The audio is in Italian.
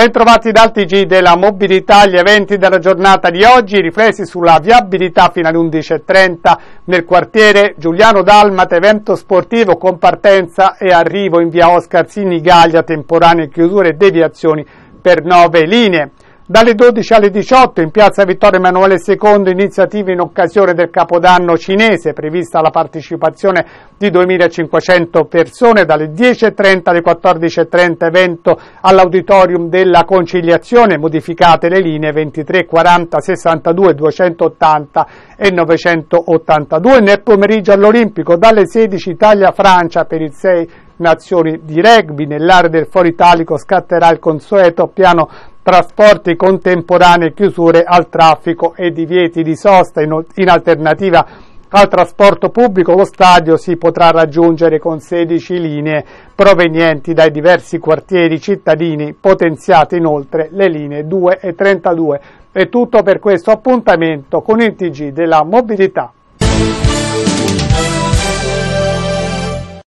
Bentrovati dal TG della mobilità, gli eventi della giornata di oggi, riflessi sulla viabilità fino alle 11.30 nel quartiere Giuliano Dalmat, evento sportivo con partenza e arrivo in via Oscar Gaglia, temporanee chiusure e deviazioni per nove linee. Dalle 12 alle 18 in piazza Vittorio Emanuele II iniziative in occasione del Capodanno cinese, prevista la partecipazione di 2.500 persone, dalle 10.30 alle 14.30 evento all'auditorium della conciliazione, modificate le linee 23, 40, 62, 280 e 982. Nel pomeriggio all'Olimpico dalle 16 Italia-Francia per il 6 nazioni di rugby. Nell'area del Foro Italico scatterà il consueto piano trasporti contemporanei, chiusure al traffico e divieti di sosta. In, in alternativa al trasporto pubblico lo stadio si potrà raggiungere con 16 linee provenienti dai diversi quartieri cittadini, potenziate inoltre le linee 2 e 32. È tutto per questo appuntamento con il TG della mobilità.